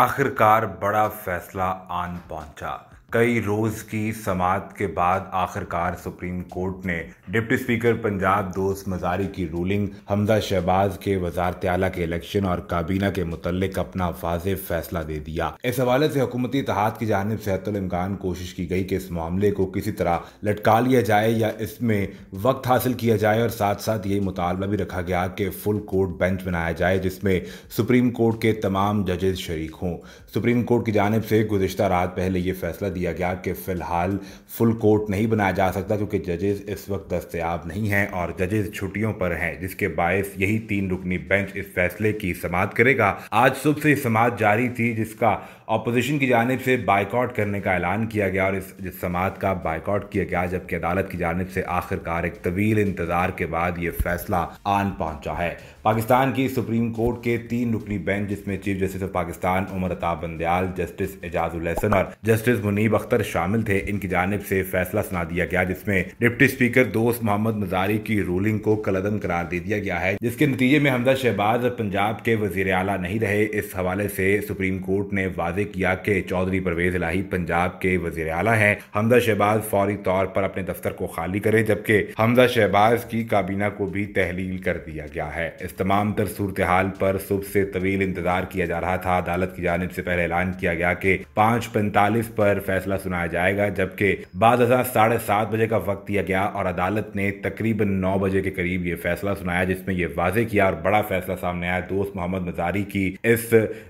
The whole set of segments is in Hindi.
आखिरकार बड़ा फैसला आन पहुंचा कई रोज की समात के बाद आखिरकार सुप्रीम कोर्ट ने डिप्टी स्पीकर पंजाब दोस्त मजारी की रूलिंग हमदा शहबाज के वजारत आला के इलेक्शन और काबीना के मुतलक अपना वाज फैसला दे दिया इस हवाले से हुकूमती इतिहाद की जानब सेहतुलमकान कोशिश की गई कि इस मामले को किसी तरह लटका लिया जाए या इसमें वक्त हासिल किया जाए और साथ साथ ये मुतालबा भी रखा गया कि फुल कोर्ट बेंच बनाया जाए जिसमें सुप्रीम कोर्ट के तमाम जजेज शरीक हों सुप्रीम कोर्ट की जानब से गुजशत रात पहले ये फैसला दिया दिया गया कि फ़िलहाल फुल कोर्ट नहीं बनाया जा सकता क्योंकि जजेस इस वक्त दस्तयाब नहीं हैं और जजेस छुट्टियों पर हैं जिसके बायस यही तीन रुकनी बेंच इस फैसले की समाप्त करेगा आज सुबह से समाप्त जारी थी जिसका अपोजिशन की जानब से बाइकआउट करने का ऐलान किया गया और इस, इस समात का बाइकआउट किया गया जबकि अदालत की जानब से आखिरकार एक तवील इंतजार के बाद ये फैसला आन पहुंचा है पाकिस्तान की सुप्रीम कोर्ट के तीन रुकनी बेंच जिसमें chief justice of Pakistan Umar Ata Bandial justice Ijazul Hasan और जस्टिस मुनीर नहीब अख्तर शामिल थे इनकी जानब से फैसला सुना दिया गया जिसमें डिप्टी स्पीकर दोस्त मोहम्मद मजारी की रूलिंग को कलदम करार दे दिया गया है जिसके नतीजे में हमदा शहबाज पंजाब के वजीर अला नहीं रहे इस हवाले से सुप्रीम कोर्ट ने वाजे किया कि चौधरी परवेज लाही पंजाब के वजीर अला है हमदा शहबाज फौरी तौर पर अपने दफ्तर को खाली करे जबकि हमदा शहबाज की काबीना को भी तहलील कर दिया गया है इस तमाम तर सूरत हाल पर सुबह से तवील इंतजार किया जा रहा था अदालत की जानब से पहले ऐलान किया गया कि पाँच पैंतालीस पर फैसला सुनाया जाएगा जबकि बाद हजार साढ़े सात बजे का वक्त दिया गया और अदालत ने तकरीबन नौ बजे के करीब ये फैसला सुनाया जिसमें ये वाजे किया और बड़ा फैसला सामने आया दोस्त मोहम्मद मजारी की इस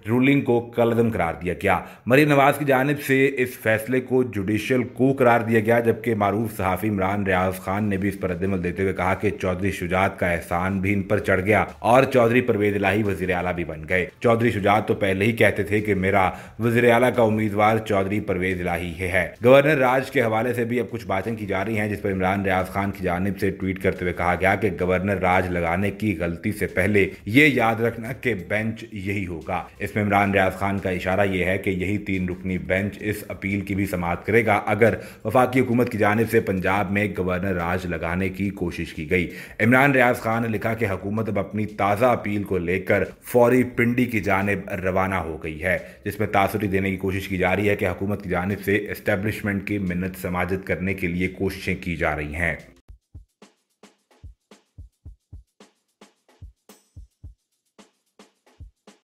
रूलिंग को कलदम करार दिया गया मरीम नवाज की जानब से इस फैसले को जुडिशल को करार दिया गया जबकि मारूफ सहाफ़ी इमरान रियाज खान ने भी इस पर रद्दमल देते हुए कहा कि चौधरी शुजात का एहसान भी इन पर चढ़ गया और चौधरी परवेज लाही वजीर अला भी बन गए चौधरी शुजात तो पहले ही कहते थे कि मेरा वजीर अला का उम्मीदवार चौधरी परवेज इलाही ही है गवर्नर राज के हवाले से भी अब कुछ बातें की जा रही हैं जिस पर इमरान रियाज खान की जानब से ट्वीट करते हुए कहा गया कि गवर्नर राज लगाने की गलती से पहले ये याद रखना कि बेंच यही होगा इसमें इमरान रियाज खान का इशारा यह है कि यही तीन रुकनी बेंच इस अपील की भी समाप्त करेगा अगर वफाकी हुकूमत की जानब से पंजाब में गवर्नर राज लगाने की कोशिश की गई इमरान रियाज खान ने लिखा कि हुकूमत अब अपनी ताज़ा अपील को लेकर फौरी पिंडी की जानब रवाना हो गई है जिसमें तासुरी देने की कोशिश की जा रही है कि हुकूमत की जानब से एस्टेब्लिशमेंट की मिन्नत समाजित करने के लिए कोशिशें की जा रही हैं